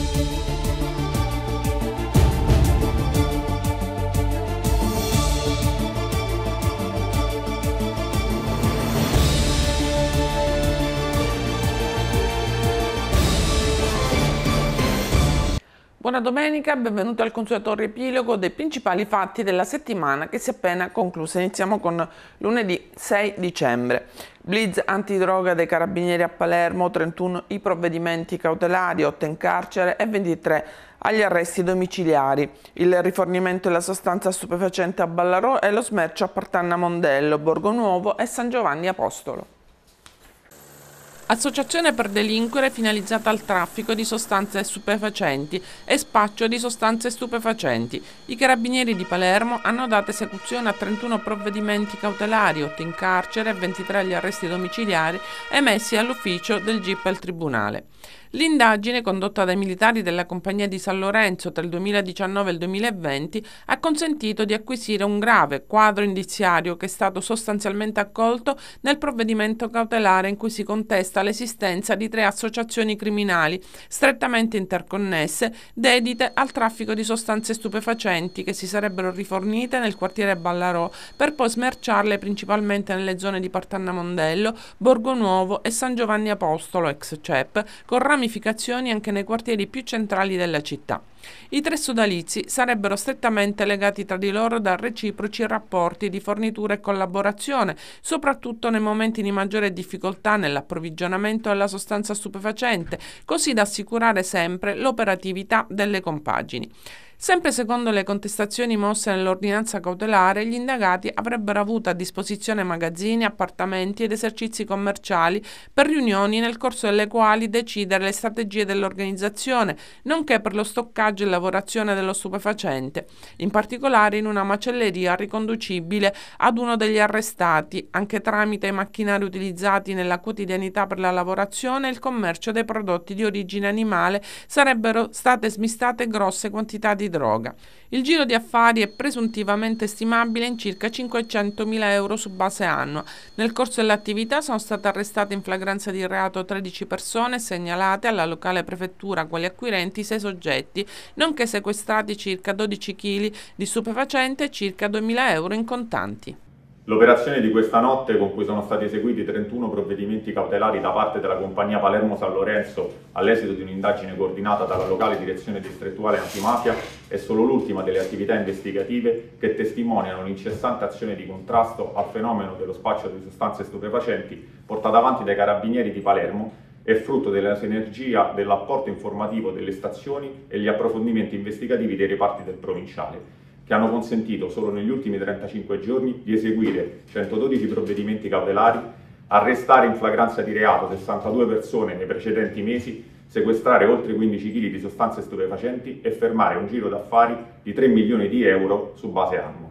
Thank you. Buona domenica, benvenuto al consueto riepilogo dei principali fatti della settimana che si è appena conclusa. Iniziamo con lunedì 6 dicembre. Blitz antidroga dei carabinieri a Palermo, 31 i provvedimenti cautelari, 8 in carcere e 23 agli arresti domiciliari. Il rifornimento della sostanza stupefacente a Ballarò e lo smercio a Partanna Mondello, Borgo Nuovo e San Giovanni Apostolo. Associazione per delinquere finalizzata al traffico di sostanze stupefacenti e spaccio di sostanze stupefacenti. I carabinieri di Palermo hanno dato esecuzione a 31 provvedimenti cautelari, 8 in carcere e 23 agli arresti domiciliari emessi all'ufficio del GIP al Tribunale. L'indagine condotta dai militari della compagnia di San Lorenzo tra il 2019 e il 2020 ha consentito di acquisire un grave quadro indiziario che è stato sostanzialmente accolto nel provvedimento cautelare in cui si contesta l'esistenza di tre associazioni criminali strettamente interconnesse dedite al traffico di sostanze stupefacenti che si sarebbero rifornite nel quartiere Ballarò per poi smerciarle principalmente nelle zone di Partanna Mondello, Borgo Nuovo e San Giovanni Apostolo ex CEP con ramificazioni anche nei quartieri più centrali della città. I tre sodalizi sarebbero strettamente legati tra di loro da reciproci rapporti di fornitura e collaborazione, soprattutto nei momenti di maggiore difficoltà nell'approvvigionamento della sostanza stupefacente, così da assicurare sempre l'operatività delle compagini. Sempre secondo le contestazioni mosse nell'ordinanza cautelare, gli indagati avrebbero avuto a disposizione magazzini, appartamenti ed esercizi commerciali per riunioni nel corso delle quali decidere le strategie dell'organizzazione, nonché per lo stoccaggio e lavorazione dello stupefacente, in particolare in una macelleria riconducibile ad uno degli arrestati, anche tramite i macchinari utilizzati nella quotidianità per la lavorazione e il commercio dei prodotti di origine animale, sarebbero state smistate grosse quantità di droga. Il giro di affari è presuntivamente stimabile in circa 500.000 euro su base annua. Nel corso dell'attività sono state arrestate in flagranza di reato 13 persone segnalate alla locale prefettura quali acquirenti 6 soggetti, nonché sequestrati circa 12 kg di stupefacente e circa 2.000 euro in contanti. L'operazione di questa notte, con cui sono stati eseguiti 31 provvedimenti cautelari da parte della compagnia Palermo San Lorenzo all'esito di un'indagine coordinata dalla locale direzione distrettuale antimafia, è solo l'ultima delle attività investigative che testimoniano l'incessante azione di contrasto al fenomeno dello spaccio di sostanze stupefacenti portata avanti dai carabinieri di Palermo e frutto della sinergia dell'apporto informativo delle stazioni e gli approfondimenti investigativi dei reparti del provinciale che hanno consentito solo negli ultimi 35 giorni di eseguire 112 provvedimenti cautelari, arrestare in flagranza di reato 62 persone nei precedenti mesi, sequestrare oltre 15 kg di sostanze stupefacenti e fermare un giro d'affari di 3 milioni di euro su base annua.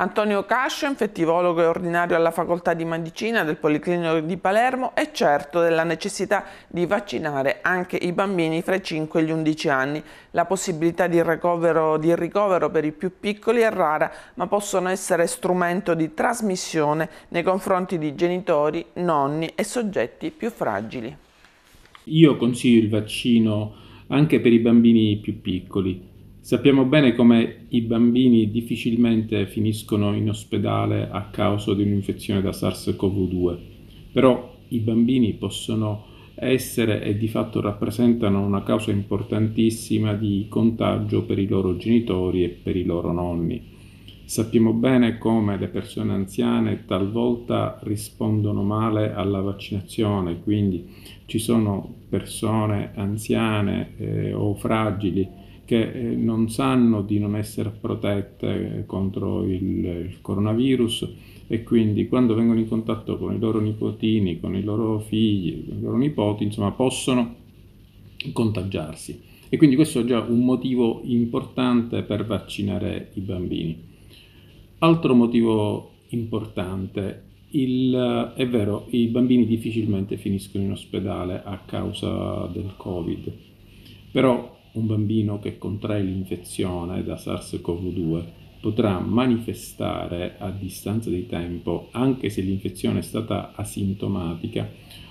Antonio Cascio, infettivologo e ordinario alla Facoltà di Medicina del Policlinico di Palermo, è certo della necessità di vaccinare anche i bambini fra i 5 e gli 11 anni. La possibilità di ricovero, di ricovero per i più piccoli è rara, ma possono essere strumento di trasmissione nei confronti di genitori, nonni e soggetti più fragili. Io consiglio il vaccino anche per i bambini più piccoli Sappiamo bene come i bambini difficilmente finiscono in ospedale a causa di un'infezione da SARS-CoV-2, però i bambini possono essere e di fatto rappresentano una causa importantissima di contagio per i loro genitori e per i loro nonni. Sappiamo bene come le persone anziane talvolta rispondono male alla vaccinazione, quindi ci sono persone anziane eh, o fragili che eh, non sanno di non essere protette eh, contro il, il coronavirus e quindi quando vengono in contatto con i loro nipotini, con i loro figli, con i loro nipoti, insomma, possono contagiarsi. E quindi questo è già un motivo importante per vaccinare i bambini. Altro motivo importante, il, è vero, i bambini difficilmente finiscono in ospedale a causa del Covid, però un bambino che contrae l'infezione da SARS-CoV-2 potrà manifestare a distanza di tempo, anche se l'infezione è stata asintomatica,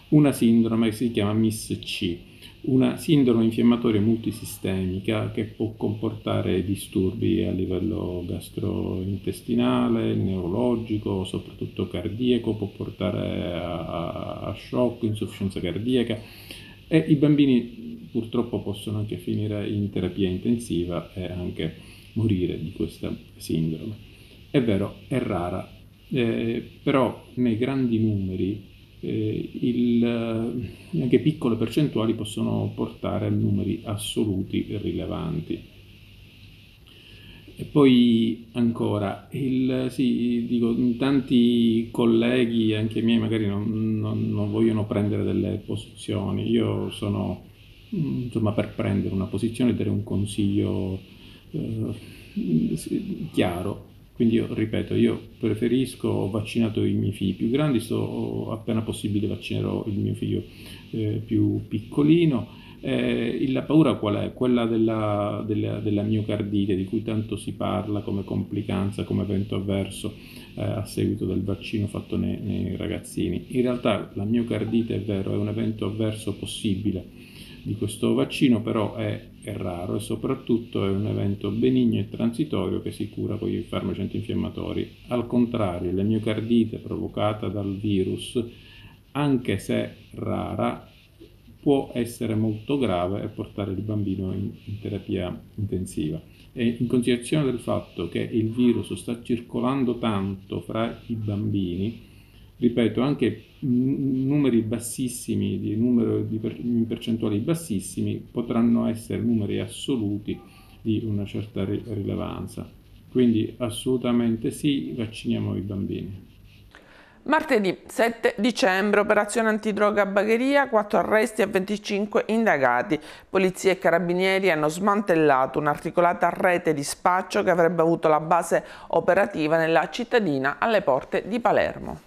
una sindrome che si chiama MIS-C, una sindrome infiammatoria multisistemica che può comportare disturbi a livello gastrointestinale, neurologico, soprattutto cardiaco, può portare a, a shock, insufficienza cardiaca, e i bambini purtroppo possono anche finire in terapia intensiva e anche morire di questa sindrome. È vero, è rara, eh, però nei grandi numeri eh, il, anche piccole percentuali possono portare a numeri assoluti rilevanti. E poi ancora, il, sì, dico, tanti colleghi, anche miei, magari non, non, non, vogliono prendere delle posizioni. Io sono, insomma, per prendere una posizione e dare un consiglio eh, chiaro. Quindi io ripeto, io preferisco, ho vaccinato i miei figli più grandi, sto appena possibile vaccinerò il mio figlio eh, più piccolino eh, la paura qual è? Quella della, della, della, miocardite di cui tanto si parla come complicanza, come evento avverso eh, a seguito del vaccino fatto nei, nei, ragazzini. In realtà la miocardite è vero, è un evento avverso possibile di questo vaccino, però è, è raro e soprattutto è un evento benigno e transitorio che si cura con i farmaci antinfiammatori. Al contrario, la miocardite provocata dal virus, anche se rara, può essere molto grave e portare il bambino in, in terapia intensiva. E in considerazione del fatto che il virus sta circolando tanto fra i bambini, ripeto, anche numeri bassissimi, di, numero di per, percentuali bassissimi, potranno essere numeri assoluti di una certa rilevanza. Quindi assolutamente sì, vacciniamo i bambini. Martedì 7 dicembre, operazione antidroga a Bagheria, 4 arresti e 25 indagati. Polizia e carabinieri hanno smantellato un'articolata rete di spaccio che avrebbe avuto la base operativa nella cittadina alle porte di Palermo.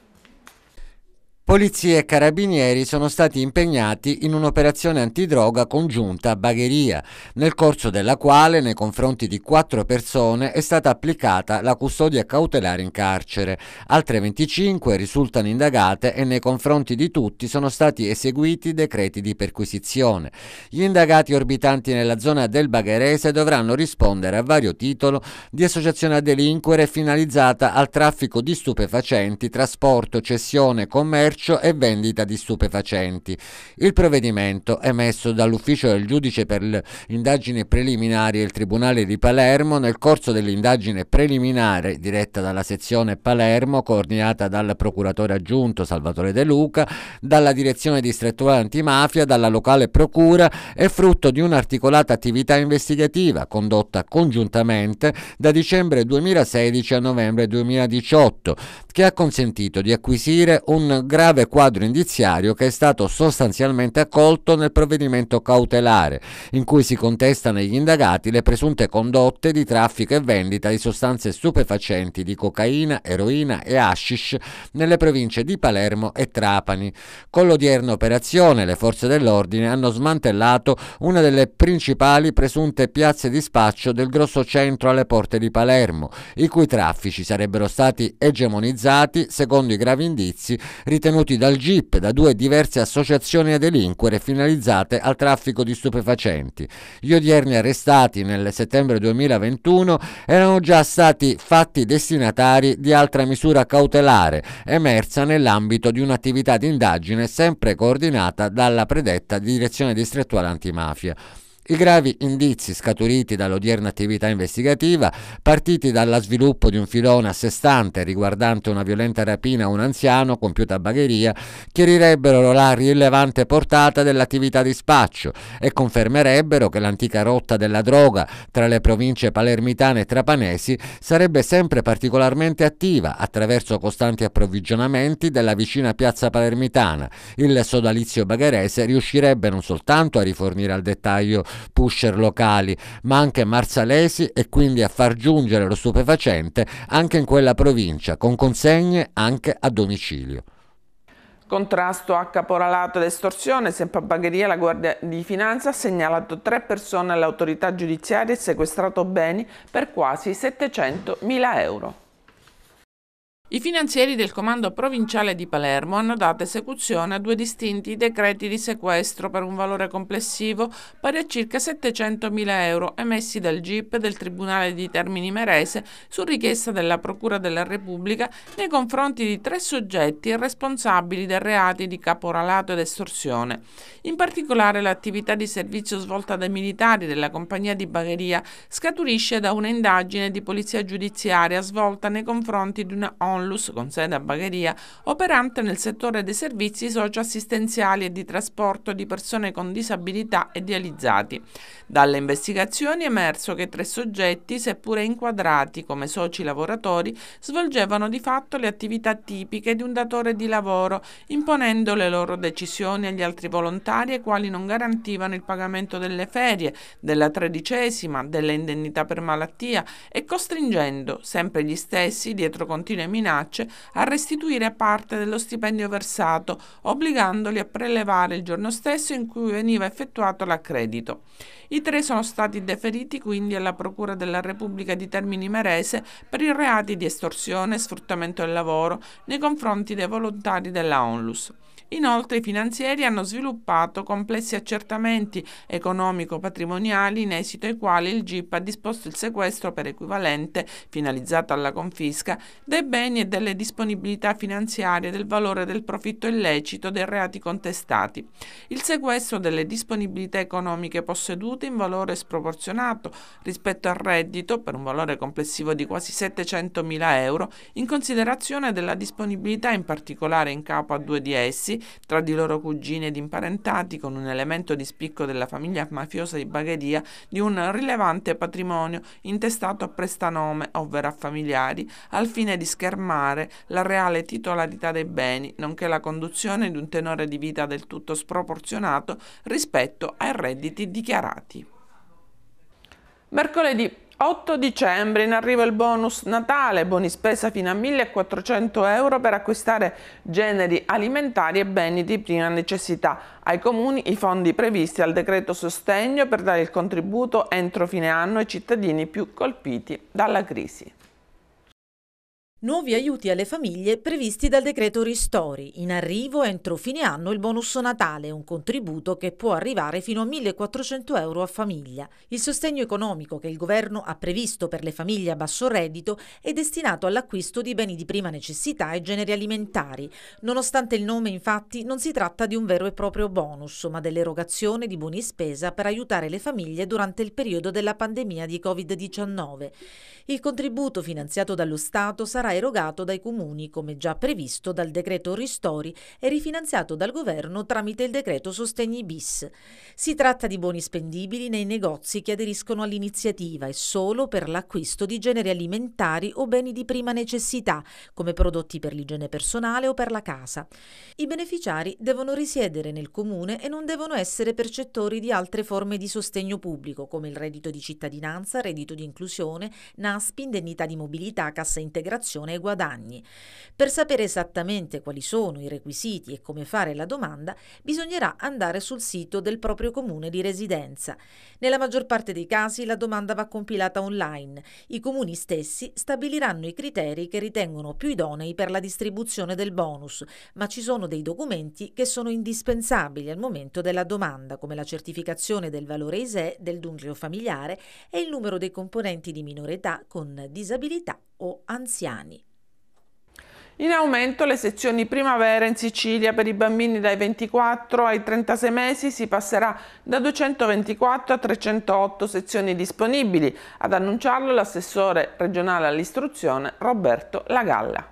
Polizia e carabinieri sono stati impegnati in un'operazione antidroga congiunta a Bagheria, nel corso della quale nei confronti di quattro persone è stata applicata la custodia cautelare in carcere. Altre 25 risultano indagate e nei confronti di tutti sono stati eseguiti decreti di perquisizione. Gli indagati orbitanti nella zona del Bagherese dovranno rispondere a vario titolo di associazione a delinquere finalizzata al traffico di stupefacenti, trasporto, cessione, commercio commercio e vendita di stupefacenti. Il provvedimento emesso dall'ufficio del giudice per le indagini preliminari il Tribunale di Palermo nel corso dell'indagine preliminare diretta dalla sezione Palermo coordinata dal procuratore aggiunto Salvatore De Luca, dalla direzione distrettuale antimafia, dalla locale procura è frutto di un'articolata attività investigativa condotta congiuntamente da dicembre 2016 a novembre 2018 che ha consentito di acquisire un grave grave quadro indiziario che è stato sostanzialmente accolto nel provvedimento cautelare, in cui si contestano agli indagati le presunte condotte di traffico e vendita di sostanze stupefacenti di cocaina, eroina e hashish nelle province di Palermo e Trapani. Con l'odierna operazione le forze dell'ordine hanno smantellato una delle principali presunte piazze di spaccio del grosso centro alle porte di Palermo, i cui traffici sarebbero stati egemonizzati secondo i gravi indizi ritenuti detenuti dal GIP da due diverse associazioni a delinquere finalizzate al traffico di stupefacenti. Gli odierni arrestati nel settembre 2021 erano già stati fatti destinatari di altra misura cautelare emersa nell'ambito di un'attività di indagine sempre coordinata dalla predetta direzione distrettuale antimafia. I gravi indizi scaturiti dall'odierna attività investigativa, partiti dallo sviluppo di un filone a sé stante riguardante una violenta rapina a un anziano compiuta a Bagheria, chiarirebbero la rilevante portata dell'attività di spaccio e confermerebbero che l'antica rotta della droga tra le province palermitane e trapanesi sarebbe sempre particolarmente attiva attraverso costanti approvvigionamenti della vicina piazza palermitana. Il sodalizio bagherese riuscirebbe non soltanto a rifornire al dettaglio pusher locali, ma anche marzalesi e quindi a far giungere lo stupefacente anche in quella provincia, con consegne anche a domicilio. Contrasto a caporalato ed estorsione, sempre a Bagheria la Guardia di Finanza ha segnalato tre persone all'autorità giudiziaria e sequestrato beni per quasi 700 mila euro. I finanzieri del Comando Provinciale di Palermo hanno dato esecuzione a due distinti decreti di sequestro per un valore complessivo pari a circa 700.000 euro emessi dal GIP del Tribunale di Termini Merese su richiesta della Procura della Repubblica nei confronti di tre soggetti responsabili dei reati di caporalato ed estorsione. In particolare l'attività di servizio svolta dai militari della compagnia di bagheria scaturisce da un'indagine di polizia giudiziaria svolta nei confronti di una online Onlus, con sede a Bagheria, operante nel settore dei servizi socioassistenziali e di trasporto di persone con disabilità e dializzati. Dalle investigazioni è emerso che tre soggetti, seppure inquadrati come soci lavoratori, svolgevano di fatto le attività tipiche di un datore di lavoro, imponendo le loro decisioni agli altri volontari ai quali non garantivano il pagamento delle ferie, della tredicesima, delle indennità per malattia e costringendo sempre gli stessi, dietro continue minacce, minacce a restituire parte dello stipendio versato, obbligandoli a prelevare il giorno stesso in cui veniva effettuato l'accredito. I tre sono stati deferiti quindi alla Procura della Repubblica di Termini Merese per i reati di estorsione e sfruttamento del lavoro nei confronti dei volontari della ONLUS. Inoltre i finanzieri hanno sviluppato complessi accertamenti economico-patrimoniali in esito ai quali il GIP ha disposto il sequestro per equivalente, finalizzato alla confisca, dei beni e delle disponibilità finanziarie del valore del profitto illecito dei reati contestati. Il sequestro delle disponibilità economiche possedute in valore sproporzionato rispetto al reddito per un valore complessivo di quasi 700 mila euro in considerazione della disponibilità in particolare in capo a due di essi tra di loro cugini ed imparentati, con un elemento di spicco della famiglia mafiosa di Bagheria di un rilevante patrimonio intestato a prestanome, ovvero a familiari, al fine di schermare la reale titolarità dei beni, nonché la conduzione di un tenore di vita del tutto sproporzionato rispetto ai redditi dichiarati. Mercoledì 8 dicembre in arrivo il bonus Natale, buoni spesa fino a 1.400 euro per acquistare generi alimentari e beni di prima necessità. Ai comuni i fondi previsti al decreto sostegno per dare il contributo entro fine anno ai cittadini più colpiti dalla crisi. Nuovi aiuti alle famiglie previsti dal decreto Ristori. In arrivo entro fine anno il bonus Natale, un contributo che può arrivare fino a 1.400 euro a famiglia. Il sostegno economico che il governo ha previsto per le famiglie a basso reddito è destinato all'acquisto di beni di prima necessità e generi alimentari. Nonostante il nome, infatti, non si tratta di un vero e proprio bonus, ma dell'erogazione di buoni spesa per aiutare le famiglie durante il periodo della pandemia di Covid-19. Il contributo finanziato dallo Stato sarà erogato dai comuni come già previsto dal decreto Ristori e rifinanziato dal governo tramite il decreto Sostegni bis. Si tratta di buoni spendibili nei negozi che aderiscono all'iniziativa e solo per l'acquisto di generi alimentari o beni di prima necessità, come prodotti per l'igiene personale o per la casa. I beneficiari devono risiedere nel comune e non devono essere percettori di altre forme di sostegno pubblico, come il reddito di cittadinanza, reddito di inclusione, NASP, indennità di mobilità, cassa integrazione formazione e guadagni. Per sapere esattamente quali sono i requisiti e come fare la domanda, bisognerà andare sul sito del proprio comune di residenza. Nella maggior parte dei casi la domanda va compilata online. I comuni stessi stabiliranno i criteri che ritengono più idonei per la distribuzione del bonus, ma ci sono dei documenti che sono indispensabili al momento della domanda, come la certificazione del valore ISE del nucleo familiare e il numero dei componenti di minore età con disabilità o anziani. In aumento le sezioni primavera in Sicilia per i bambini dai 24 ai 36 mesi si passerà da 224 a 308 sezioni disponibili, ad annunciarlo l'assessore regionale all'istruzione Roberto Lagalla.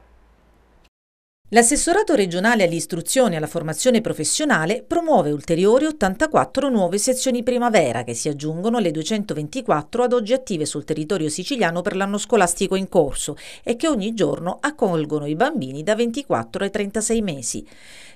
L'assessorato regionale all'istruzione e alla formazione professionale promuove ulteriori 84 nuove sezioni primavera che si aggiungono alle 224 ad oggi attive sul territorio siciliano per l'anno scolastico in corso e che ogni giorno accolgono i bambini da 24 ai 36 mesi.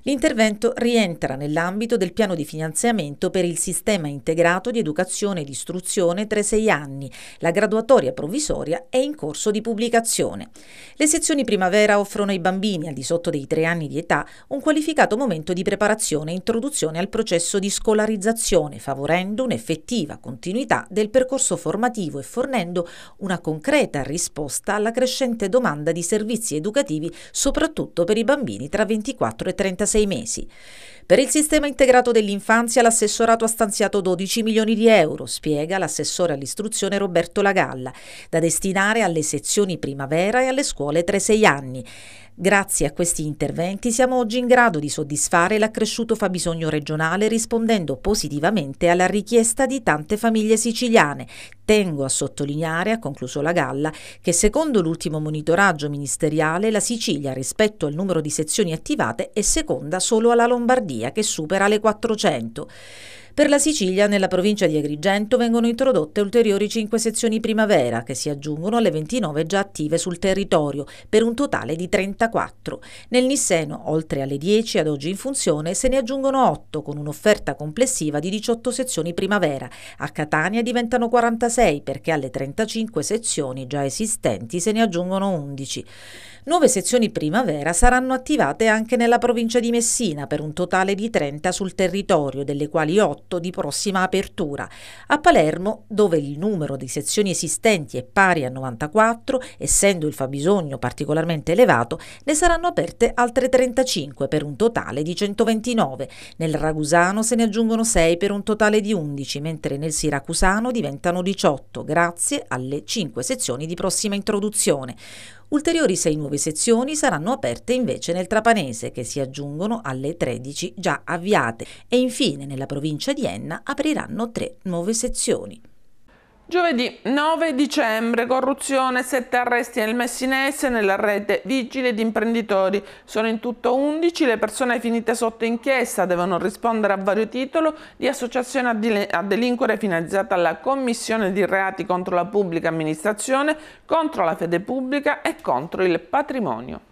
L'intervento rientra nell'ambito del piano di finanziamento per il sistema integrato di educazione ed istruzione 3-6 anni. La graduatoria provvisoria è in corso di pubblicazione. Le sezioni primavera offrono ai bambini al di sotto all'otto dei tre anni di età un qualificato momento di preparazione e introduzione al processo di scolarizzazione, favorendo un'effettiva continuità del percorso formativo e fornendo una concreta risposta alla crescente domanda di servizi educativi, soprattutto per i bambini tra 24 e 36 mesi. Per il sistema integrato dell'infanzia l'assessorato ha stanziato 12 milioni di euro, spiega l'assessore all'istruzione Roberto Lagalla, da destinare alle sezioni primavera e alle scuole 3-6 anni. Grazie a questi interventi siamo oggi in grado di soddisfare l'accresciuto fabbisogno regionale rispondendo positivamente alla richiesta di tante famiglie siciliane Tengo a sottolineare, ha concluso la Galla, che secondo l'ultimo monitoraggio ministeriale la Sicilia rispetto al numero di sezioni attivate è seconda solo alla Lombardia che supera le 400. Per la Sicilia, nella provincia di Agrigento, vengono introdotte ulteriori 5 sezioni primavera che si aggiungono alle 29 già attive sul territorio, per un totale di 34. Nel Nisseno, oltre alle 10 ad oggi in funzione, se ne aggiungono 8 con un'offerta complessiva di 18 sezioni primavera. A Catania diventano 46 perché alle 35 sezioni già esistenti se ne aggiungono 11. Nuove sezioni primavera saranno attivate anche nella provincia di Messina per un totale di 30 sul territorio, delle quali 8 di prossima apertura. A Palermo, dove il numero di sezioni esistenti è pari a 94, essendo il fabbisogno particolarmente elevato, ne saranno aperte altre 35 per un totale di 129. Nel Ragusano se ne aggiungono 6 per un totale di 11, mentre nel Siracusano diventano 18, grazie alle 5 sezioni di prossima introduzione. Ulteriori sei nuove sezioni saranno aperte invece nel Trapanese, che si aggiungono alle 13 già avviate, e infine nella provincia di Enna apriranno tre nuove sezioni. Giovedì 9 dicembre, corruzione, sette arresti nel Messinese nella rete vigili ed imprenditori. Sono in tutto 11 le persone finite sotto inchiesta, devono rispondere a vario titolo di associazione a delinquere finalizzata alla commissione di reati contro la pubblica amministrazione, contro la fede pubblica e contro il patrimonio.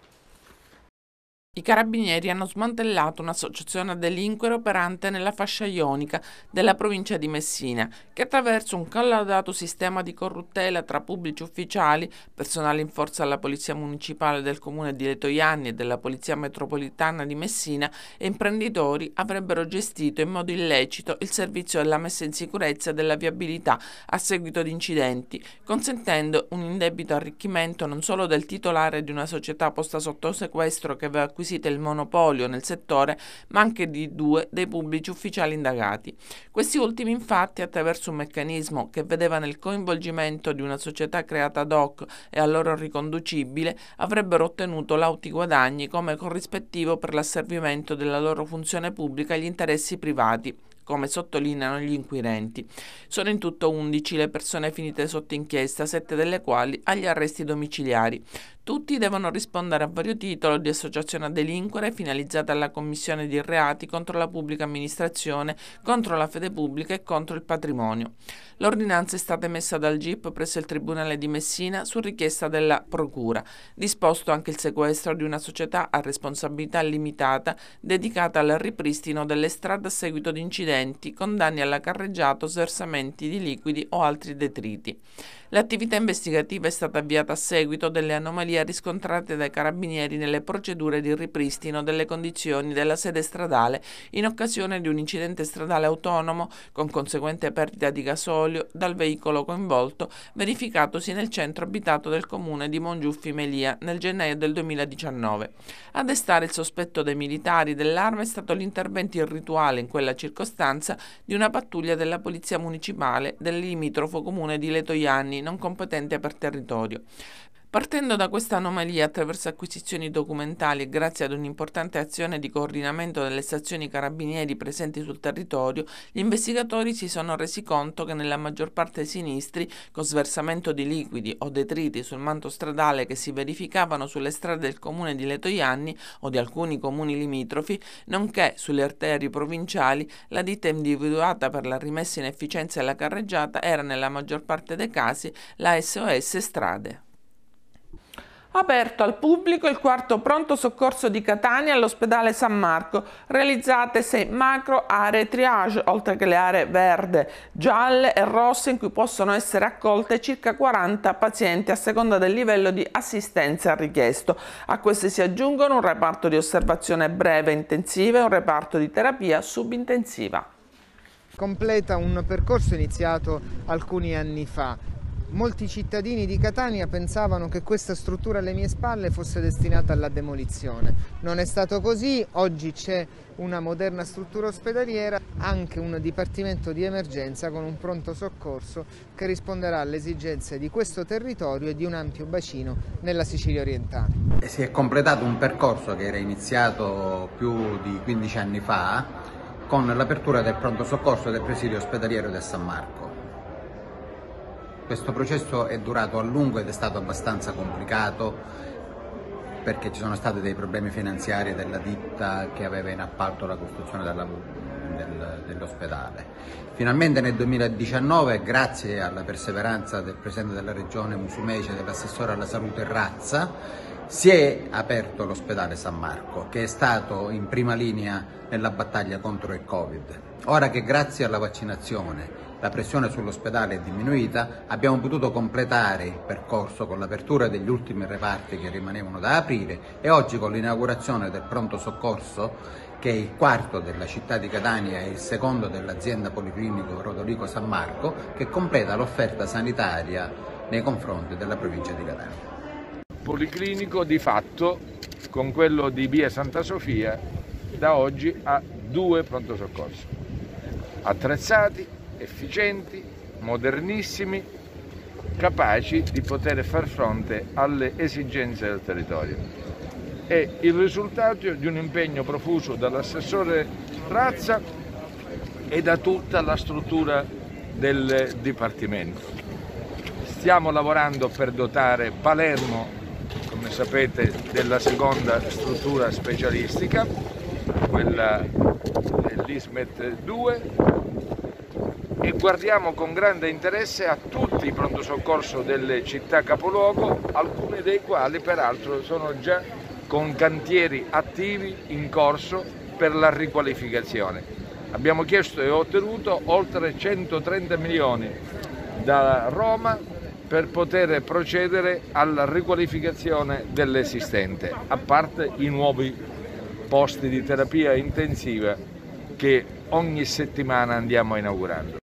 I carabinieri hanno smantellato un'associazione a delinquere operante nella fascia ionica della provincia di Messina, che attraverso un collaudato sistema di corruttela tra pubblici ufficiali, personale in forza alla Polizia Municipale del Comune di Letoianni e della Polizia Metropolitana di Messina e imprenditori avrebbero gestito in modo illecito il servizio della messa in sicurezza della viabilità a seguito di incidenti, consentendo un indebito arricchimento non solo del titolare di una società posta sotto sequestro che aveva acquistato acquisite il monopolio nel settore, ma anche di due dei pubblici ufficiali indagati. Questi ultimi infatti, attraverso un meccanismo che vedeva nel coinvolgimento di una società creata ad hoc e a loro riconducibile, avrebbero ottenuto lauti guadagni come corrispettivo per l'asservimento della loro funzione pubblica agli interessi privati, come sottolineano gli inquirenti. Sono in tutto 11 le persone finite sotto inchiesta, 7 delle quali agli arresti domiciliari. Tutti devono rispondere a vario titolo di associazione a delinquere finalizzata alla commissione di reati contro la pubblica amministrazione, contro la fede pubblica e contro il patrimonio. L'ordinanza è stata emessa dal GIP presso il Tribunale di Messina su richiesta della Procura, disposto anche il sequestro di una società a responsabilità limitata dedicata al ripristino delle strade a seguito di incidenti con danni alla carreggiata o sversamenti di liquidi o altri detriti. L'attività investigativa è stata avviata a seguito delle anomalie anomalie riscontrate dai carabinieri nelle procedure di ripristino delle condizioni della sede stradale in occasione di un incidente stradale autonomo con conseguente perdita di gasolio dal veicolo coinvolto verificatosi nel centro abitato del comune di Mongiuffi Melia nel gennaio del 2019. A destare il sospetto dei militari dell'arma è stato l'intervento irrituale in quella circostanza di una pattuglia della polizia municipale del limitrofo comune di Letoianni non competente per territorio. Partendo da questa anomalia attraverso acquisizioni documentali e grazie ad un'importante azione di coordinamento delle stazioni carabinieri presenti sul territorio, gli investigatori si sono resi conto che nella maggior parte dei sinistri, con sversamento di liquidi o detriti sul manto stradale che si verificavano sulle strade del comune di Letoianni o di alcuni comuni limitrofi, nonché sulle arterie provinciali, la ditta individuata per la rimessa in efficienza della carreggiata era nella maggior parte dei casi la SOS Strade aperto al pubblico il quarto pronto soccorso di Catania all'ospedale San Marco, realizzate sei macro aree triage, oltre che le aree verde, gialle e rosse in cui possono essere accolte circa 40 pazienti a seconda del livello di assistenza richiesto. A queste si aggiungono un reparto di osservazione breve e intensiva e un reparto di terapia subintensiva. Completa un percorso iniziato alcuni anni fa Molti cittadini di Catania pensavano che questa struttura alle mie spalle fosse destinata alla demolizione. Non è stato così, oggi c'è una moderna struttura ospedaliera, anche un dipartimento di emergenza con un pronto soccorso che risponderà alle esigenze di questo territorio e di un ampio bacino nella Sicilia orientale. Eh, si è completato un percorso che era iniziato più di 15 anni fa con l'apertura del pronto soccorso del presidio ospedaliero del San Marco questo processo è durato a lungo ed è stato abbastanza complicato perché ci sono stati dei problemi finanziari della ditta che aveva in appalto la costruzione della, del, dell'ospedale. Finalmente nel 2019, grazie alla perseveranza del Presidente della Regione Musumeci e dell'assessore alla salute Razza, si è aperto l'ospedale San Marco, che è stato in prima linea nella battaglia contro il Covid. Ora che grazie alla vaccinazione la pressione sull'ospedale è diminuita, abbiamo potuto completare il percorso con l'apertura degli ultimi reparti che rimanevano da aprire e oggi con l'inaugurazione del pronto soccorso che è il quarto della città di Catania e il secondo dell'azienda policlinico Rodolico San Marco che completa l'offerta sanitaria nei confronti della provincia di Catania. Policlinico di fatto con quello di Via Santa Sofia da oggi ha due pronto soccorso attrezzati efficienti, modernissimi, capaci di poter far fronte alle esigenze del territorio. È il risultato di un impegno profuso dall'assessore Razza e da tutta la struttura del Dipartimento. Stiamo lavorando per dotare Palermo, come sapete, della seconda struttura specialistica, quella dell'ISMET 2, e guardiamo con grande interesse a tutti i pronto soccorso delle città capoluogo, alcuni dei quali peraltro sono già con cantieri attivi in corso per la riqualificazione. Abbiamo chiesto e ottenuto oltre 130 milioni da Roma per poter procedere alla riqualificazione dell'esistente, a parte i nuovi posti di terapia intensiva che ogni settimana andiamo inaugurando.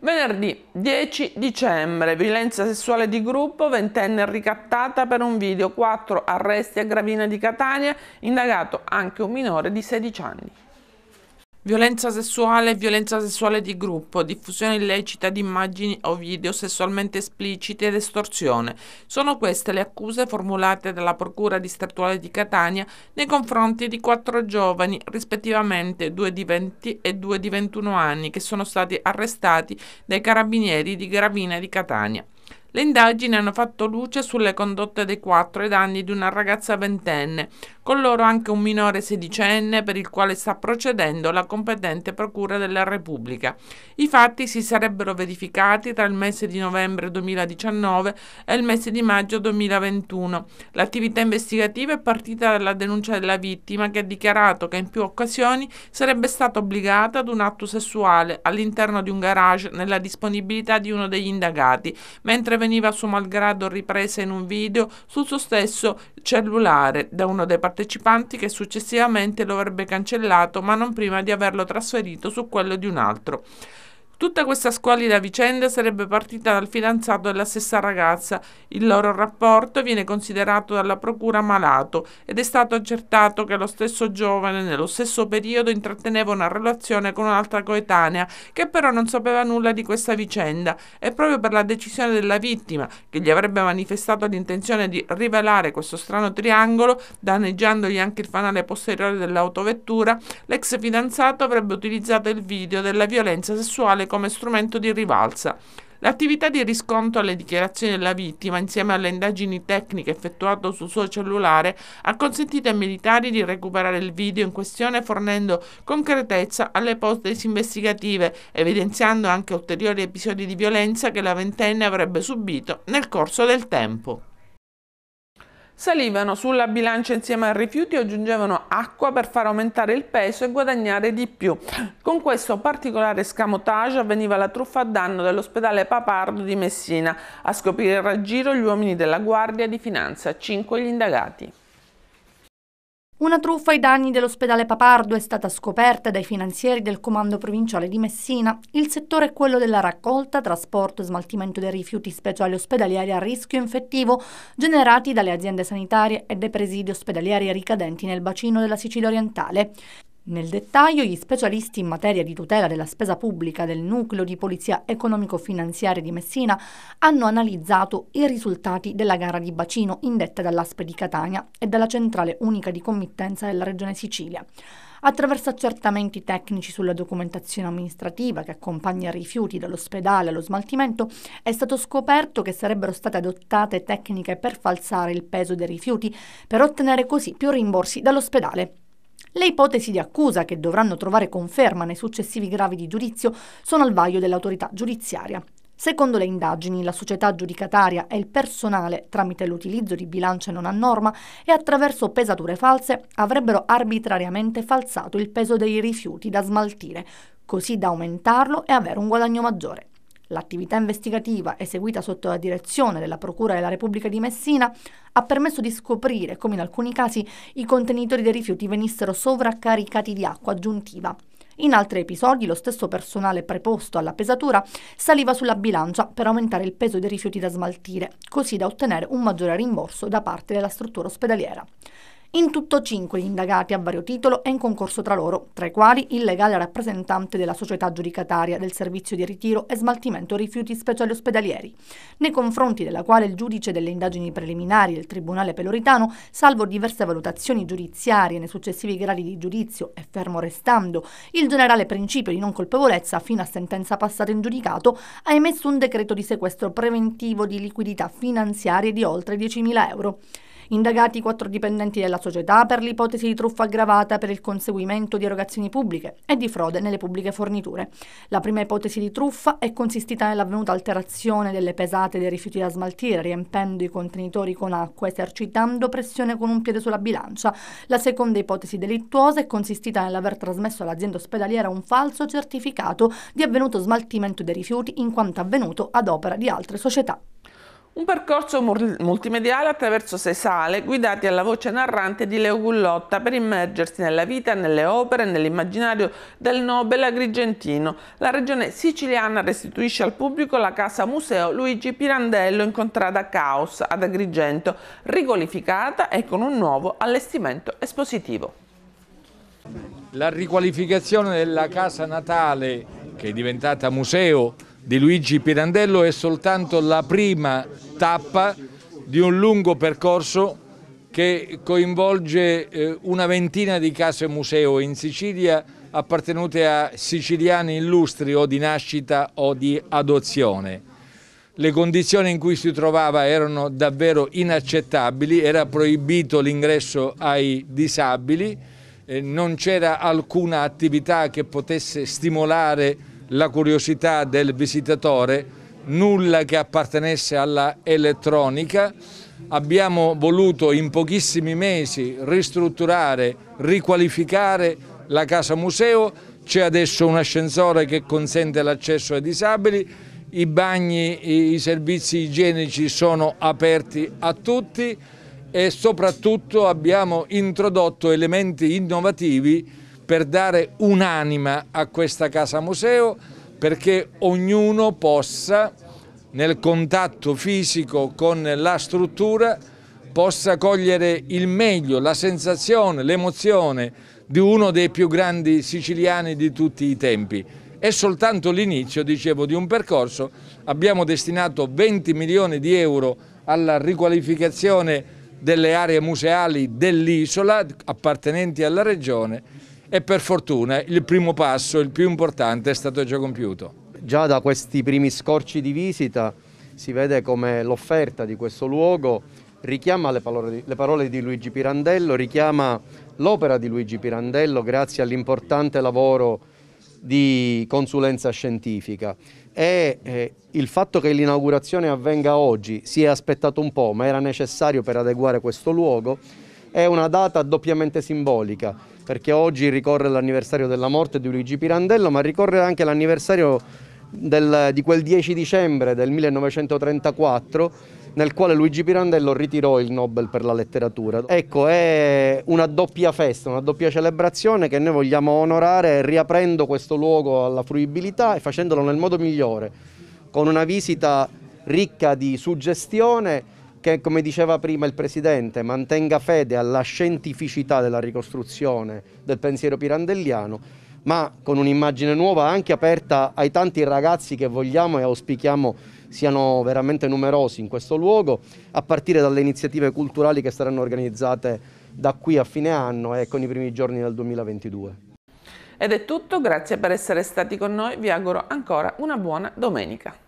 Venerdì 10 dicembre, violenza sessuale di gruppo, ventenne ricattata per un video, 4 arresti a Gravina di Catania, indagato anche un minore di 16 anni. Violenza sessuale e violenza sessuale di gruppo, diffusione illecita di immagini o video sessualmente esplicite ed estorsione. Sono queste le accuse formulate dalla Procura distrettuale di Catania nei confronti di quattro giovani, rispettivamente due di 20 e due di 21 anni, che sono stati arrestati dai carabinieri di Gravina di Catania. Le indagini hanno fatto luce sulle condotte dei quattro ai danni di una ragazza ventenne, con loro anche un minore sedicenne per il quale sta procedendo la competente Procura della Repubblica. I fatti si sarebbero verificati tra il mese di novembre 2019 e il mese di maggio 2021. L'attività investigativa è partita dalla denuncia della vittima che ha dichiarato che in più occasioni sarebbe stata obbligata ad un atto sessuale all'interno di un garage nella disponibilità di uno degli indagati, mentre veniva a suo malgrado ripresa in un video sul suo stesso cellulare da uno dei partiti partecipanti che successivamente lo avrebbe cancellato ma non prima di averlo trasferito su quello di un altro. Tutta questa squallida vicenda sarebbe partita dal fidanzato della stessa ragazza. Il loro rapporto viene considerato dalla procura malato ed è stato accertato che lo stesso giovane nello stesso periodo intratteneva una relazione con un'altra coetanea che però non sapeva nulla di questa vicenda. e proprio per la decisione della vittima, che gli avrebbe manifestato l'intenzione di rivelare questo strano triangolo, danneggiandogli anche il fanale posteriore dell'autovettura, l'ex fidanzato avrebbe utilizzato il video della violenza sessuale come strumento di rivalsa. L'attività di riscontro alle dichiarazioni della vittima, insieme alle indagini tecniche effettuate sul suo cellulare, ha consentito ai militari di recuperare il video in questione fornendo concretezza alle ipotesi investigative, evidenziando anche ulteriori episodi di violenza che la ventenne avrebbe subito nel corso del tempo. Salivano sulla bilancia insieme ai rifiuti, aggiungevano acqua per far aumentare il peso e guadagnare di più. Con questo particolare scamotage avveniva la truffa a danno dell'ospedale Papardo di Messina. A scoprire il raggiro gli uomini della Guardia di Finanza, 5 gli indagati. Una truffa ai danni dell'ospedale Papardo è stata scoperta dai finanzieri del Comando Provinciale di Messina. Il settore è quello della raccolta, trasporto e smaltimento dei rifiuti speciali ospedalieri a rischio infettivo generati dalle aziende sanitarie e dai presidi ospedalieri ricadenti nel bacino della Sicilia orientale. Nel dettaglio, gli specialisti in materia di tutela della spesa pubblica del nucleo di polizia economico-finanziaria di Messina hanno analizzato i risultati della gara di bacino indetta dall'ASPE di Catania e dalla Centrale Unica di Committenza della Regione Sicilia. Attraverso accertamenti tecnici sulla documentazione amministrativa che accompagna i rifiuti dall'ospedale allo smaltimento, è stato scoperto che sarebbero state adottate tecniche per falsare il peso dei rifiuti per ottenere così più rimborsi dall'ospedale. Le ipotesi di accusa che dovranno trovare conferma nei successivi gravi di giudizio sono al vaglio dell'autorità giudiziaria. Secondo le indagini, la società giudicataria e il personale, tramite l'utilizzo di bilance non a norma e attraverso pesature false, avrebbero arbitrariamente falsato il peso dei rifiuti da smaltire, così da aumentarlo e avere un guadagno maggiore. L'attività investigativa eseguita sotto la direzione della Procura della Repubblica di Messina ha permesso di scoprire come in alcuni casi i contenitori dei rifiuti venissero sovraccaricati di acqua aggiuntiva. In altri episodi lo stesso personale preposto alla pesatura saliva sulla bilancia per aumentare il peso dei rifiuti da smaltire, così da ottenere un maggiore rimborso da parte della struttura ospedaliera. In tutto cinque gli indagati a vario titolo e in concorso tra loro, tra i quali il legale rappresentante della società giudicataria del servizio di ritiro e smaltimento rifiuti speciali ospedalieri, nei confronti della quale il giudice delle indagini preliminari del Tribunale Peloritano, salvo diverse valutazioni giudiziarie nei successivi gradi di giudizio e fermo restando il generale principio di non colpevolezza fino a sentenza passata in giudicato, ha emesso un decreto di sequestro preventivo di liquidità finanziarie di oltre 10.000 euro. Indagati quattro dipendenti della società per l'ipotesi di truffa aggravata per il conseguimento di erogazioni pubbliche e di frode nelle pubbliche forniture. La prima ipotesi di truffa è consistita nell'avvenuta alterazione delle pesate dei rifiuti da smaltire, riempendo i contenitori con acqua, esercitando pressione con un piede sulla bilancia. La seconda ipotesi delittuosa è consistita nell'aver trasmesso all'azienda ospedaliera un falso certificato di avvenuto smaltimento dei rifiuti in quanto avvenuto ad opera di altre società. Un percorso multimediale attraverso sei sale guidati alla voce narrante di Leo Gullotta per immergersi nella vita, nelle opere e nell'immaginario del Nobel agrigentino. La regione siciliana restituisce al pubblico la casa museo Luigi Pirandello incontrata a Caos ad Agrigento, riqualificata e con un nuovo allestimento espositivo. La riqualificazione della casa natale che è diventata museo di Luigi Pirandello è soltanto la prima tappa di un lungo percorso che coinvolge eh, una ventina di case museo in Sicilia appartenute a siciliani illustri o di nascita o di adozione. Le condizioni in cui si trovava erano davvero inaccettabili, era proibito l'ingresso ai disabili, eh, non c'era alcuna attività che potesse stimolare la curiosità del visitatore nulla che appartenesse alla elettronica, abbiamo voluto in pochissimi mesi ristrutturare, riqualificare la casa museo, c'è adesso un ascensore che consente l'accesso ai disabili, i bagni, i servizi igienici sono aperti a tutti e soprattutto abbiamo introdotto elementi innovativi per dare un'anima a questa casa museo perché ognuno possa nel contatto fisico con la struttura possa cogliere il meglio, la sensazione, l'emozione di uno dei più grandi siciliani di tutti i tempi. È soltanto l'inizio, dicevo, di un percorso. Abbiamo destinato 20 milioni di euro alla riqualificazione delle aree museali dell'isola appartenenti alla regione e per fortuna il primo passo, il più importante, è stato già compiuto. Già da questi primi scorci di visita si vede come l'offerta di questo luogo richiama le parole, di, le parole di Luigi Pirandello, richiama l'opera di Luigi Pirandello grazie all'importante lavoro di consulenza scientifica e eh, il fatto che l'inaugurazione avvenga oggi si è aspettato un po' ma era necessario per adeguare questo luogo è una data doppiamente simbolica perché oggi ricorre l'anniversario della morte di Luigi Pirandello, ma ricorre anche l'anniversario di quel 10 dicembre del 1934 nel quale Luigi Pirandello ritirò il Nobel per la letteratura. Ecco, è una doppia festa, una doppia celebrazione che noi vogliamo onorare riaprendo questo luogo alla fruibilità e facendolo nel modo migliore, con una visita ricca di suggestione che, come diceva prima il Presidente, mantenga fede alla scientificità della ricostruzione del pensiero pirandelliano, ma con un'immagine nuova anche aperta ai tanti ragazzi che vogliamo e auspichiamo siano veramente numerosi in questo luogo, a partire dalle iniziative culturali che saranno organizzate da qui a fine anno e con i primi giorni del 2022. Ed è tutto, grazie per essere stati con noi, vi auguro ancora una buona domenica.